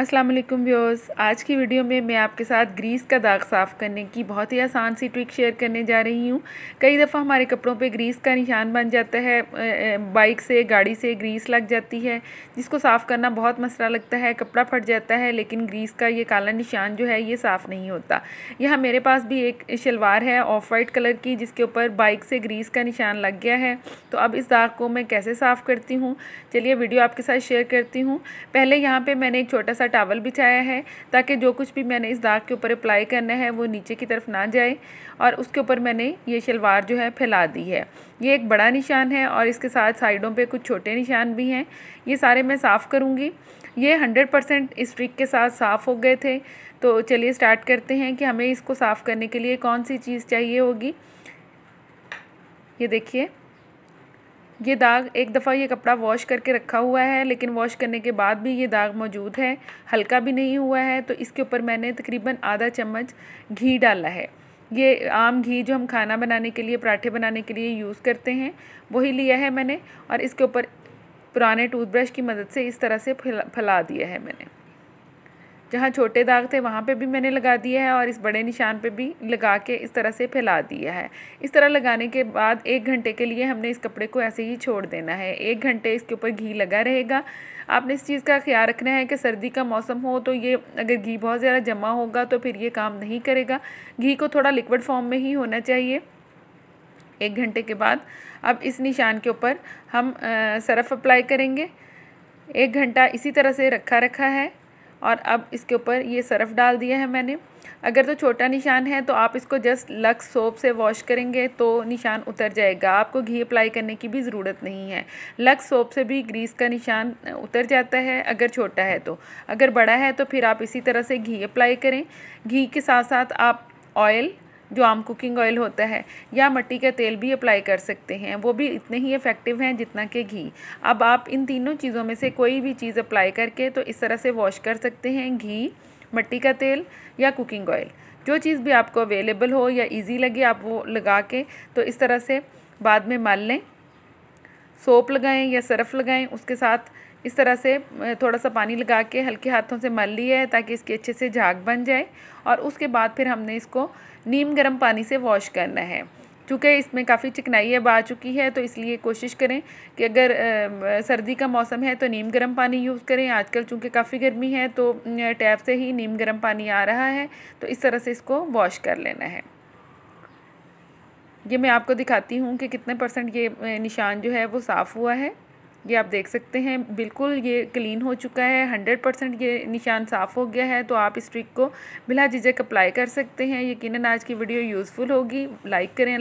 अस्सलाम वालेकुम व्यूअर्स आज की वीडियो में मैं आपके साथ ग्रीस का दाग साफ़ करने की बहुत ही आसान सी ट्रिक शेयर करने जा रही हूँ कई दफ़ा हमारे कपड़ों पे ग्रीस का निशान बन जाता है बाइक से गाड़ी से ग्रीस लग जाती है जिसको साफ़ करना बहुत मसला लगता है कपड़ा फट जाता है लेकिन ग्रीस का ये काला निशान जो है ये साफ़ नहीं होता यहाँ मेरे पास भी एक शलवार है ऑफ वाइट कलर की जिसके ऊपर बाइक से ग्रीस का निशान लग गया है तो अब इस दाग को मैं कैसे साफ़ करती हूँ चलिए वीडियो आपके साथ शेयर करती हूँ पहले यहाँ पर मैंने एक छोटा सा टावल बिछाया है ताकि जो कुछ भी मैंने इस दाग के ऊपर अप्लाई करना है वो नीचे की तरफ ना जाए और उसके ऊपर मैंने ये शलवार जो है फैला दी है ये एक बड़ा निशान है और इसके साथ साइडों पे कुछ छोटे निशान भी हैं ये सारे मैं साफ़ करूँगी ये हंड्रेड परसेंट इस ट्रिक के साथ साफ़ हो गए थे तो चलिए स्टार्ट करते हैं कि हमें इसको साफ़ करने के लिए कौन सी चीज़ चाहिए होगी ये देखिए ये दाग एक दफ़ा ये कपड़ा वॉश करके रखा हुआ है लेकिन वॉश करने के बाद भी ये दाग मौजूद है हल्का भी नहीं हुआ है तो इसके ऊपर मैंने तकरीबन आधा चम्मच घी डाला है ये आम घी जो हम खाना बनाने के लिए पराठे बनाने के लिए यूज़ करते हैं वही लिया है मैंने और इसके ऊपर पुराने टूथब्रश की मदद से इस तरह से फैला दिया है मैंने जहाँ छोटे दाग थे वहाँ पे भी मैंने लगा दिया है और इस बड़े निशान पे भी लगा के इस तरह से फैला दिया है इस तरह लगाने के बाद एक घंटे के लिए हमने इस कपड़े को ऐसे ही छोड़ देना है एक घंटे इसके ऊपर घी लगा रहेगा आपने इस चीज़ का ख्याल रखना है कि सर्दी का मौसम हो तो ये अगर घी बहुत ज़्यादा जमा होगा तो फिर ये काम नहीं करेगा घी को थोड़ा लिक्विड फॉर्म में ही होना चाहिए एक घंटे के बाद अब इस निशान के ऊपर हम सरफ़ अप्लाई करेंगे एक घंटा इसी तरह से रखा रखा है और अब इसके ऊपर ये सरफ़ डाल दिया है मैंने अगर तो छोटा निशान है तो आप इसको जस्ट लक्स सोप से वॉश करेंगे तो निशान उतर जाएगा आपको घी अप्लाई करने की भी ज़रूरत नहीं है लक्स सोप से भी ग्रीस का निशान उतर जाता है अगर छोटा है तो अगर बड़ा है तो फिर आप इसी तरह से घी अप्लाई करें घी के साथ साथ आप ऑयल जो आम कुकिंग ऑयल होता है या मट्टी का तेल भी अप्लाई कर सकते हैं वो भी इतने ही इफ़ेक्टिव हैं जितना कि घी अब आप इन तीनों चीज़ों में से कोई भी चीज़ अप्लाई करके तो इस तरह से वॉश कर सकते हैं घी मट्टी का तेल या कुकिंग ऑयल जो चीज़ भी आपको अवेलेबल हो या इजी लगे आप वो लगा के तो इस तरह से बाद में मल लें सोप लगाएं या सरफ लगाएं उसके साथ इस तरह से थोड़ा सा पानी लगा के हल्के हाथों से मल लिया है ताकि इसकी अच्छे से झाग बन जाए और उसके बाद फिर हमने इसको नीम गर्म पानी से वॉश करना है चूँकि इसमें काफ़ी चिकनाई अब आ चुकी है तो इसलिए कोशिश करें कि अगर सर्दी का मौसम है तो नीम गर्म पानी यूज़ करें आजकल चूँकि काफ़ी गर्मी है तो टैब से ही नीम गर्म पानी आ रहा है तो इस तरह से इसको वॉश कर लेना है ये मैं आपको दिखाती हूँ कि कितने परसेंट ये निशान जो है वो साफ़ हुआ है ये आप देख सकते हैं बिल्कुल ये क्लीन हो चुका है हंड्रेड परसेंट ये निशान साफ़ हो गया है तो आप इस ट्रिक को बिला झिझक अप्लाई कर सकते हैं यकीन आज की वीडियो यूज़फुल होगी लाइक करें